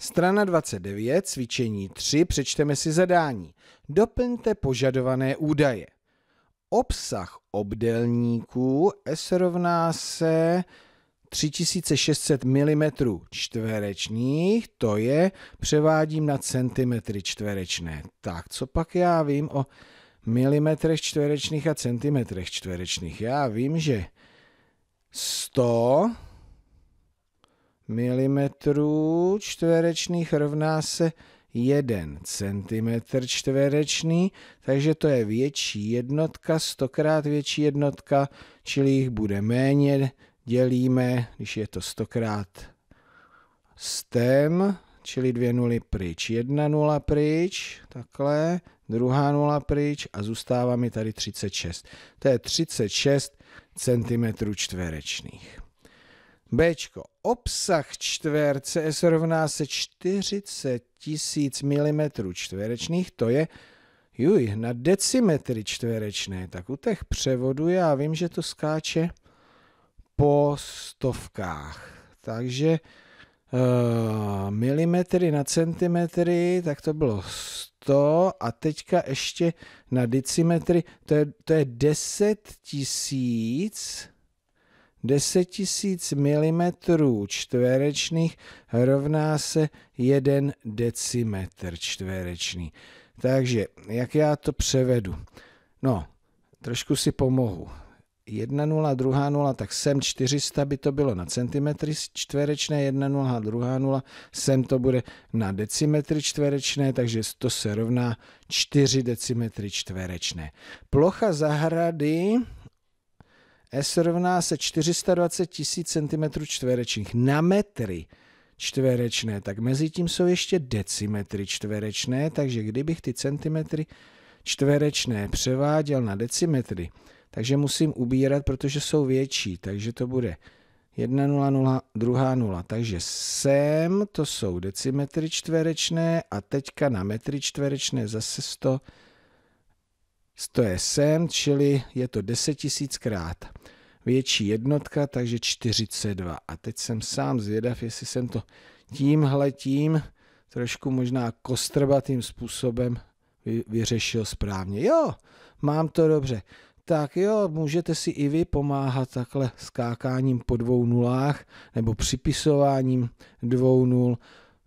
Strana 29, cvičení 3, přečteme si zadání. Doplňte požadované údaje. Obsah obdelníků S rovná se 3600 mm čtverečních, to je, převádím na centimetry čtverečné. Tak, co pak já vím o milimetrech čtverečných a centimetrech čtverečných? Já vím, že 100 milimetrů čtverečných rovná se 1 cm čtvereční, takže to je větší jednotka, stokrát větší jednotka, čili jich bude méně, dělíme, když je to stokrát stem, čili dvě nuly pryč. Jedna nula pryč, takhle, druhá nula pryč a zůstává mi tady 36. To je 36 cm čtverečných. B. Obsah čtverce S rovná se 40 tisíc mm čtverečných, to je juj, na decimetry čtverečné. Tak u těch převodů já vím, že to skáče po stovkách. Takže uh, milimetry na centimetry, tak to bylo 100 a teďka ještě na decimetry, to je, to je 10 tisíc 10 000 mm čtverečných rovná se 1 decimetr čtverečný. Takže, jak já to převedu? No, trošku si pomohu. 1 0, 2 0, tak sem 400 by to bylo na centimetry čtverečné, 1 0, 2 0, sem to bude na decimetry čtverečné, takže to se rovná 4 decimetry čtverečné. Plocha zahrady s rovná se 420 tisíc cm čtverečních na metry čtverečné, tak mezi tím jsou ještě decimetry čtverečné, takže kdybych ty centimetry čtverečné převáděl na decimetry, takže musím ubírat, protože jsou větší, takže to bude 1 0 0, druhá 0. Takže sem to jsou decimetry čtverečné a teďka na metry čtverečné zase 100 to je sem, čili je to 10 tisíckrát větší jednotka, takže 42. A teď jsem sám zvědav, jestli jsem to tímhle tím trošku možná kostrbatým způsobem vy, vyřešil správně. Jo, mám to dobře. Tak jo, můžete si i vy pomáhat takhle skákáním po dvou nulách nebo připisováním dvou nul.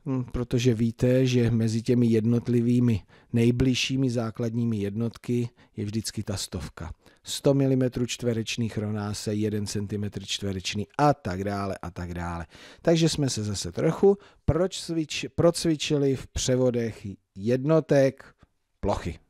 Hm, protože víte, že mezi těmi jednotlivými nejbližšími základními jednotky je vždycky ta stovka. 100 mm čtverečných rovná se 1 cm čtvereční a tak dále a tak dále. Takže jsme se zase trochu procvičili v převodech jednotek plochy.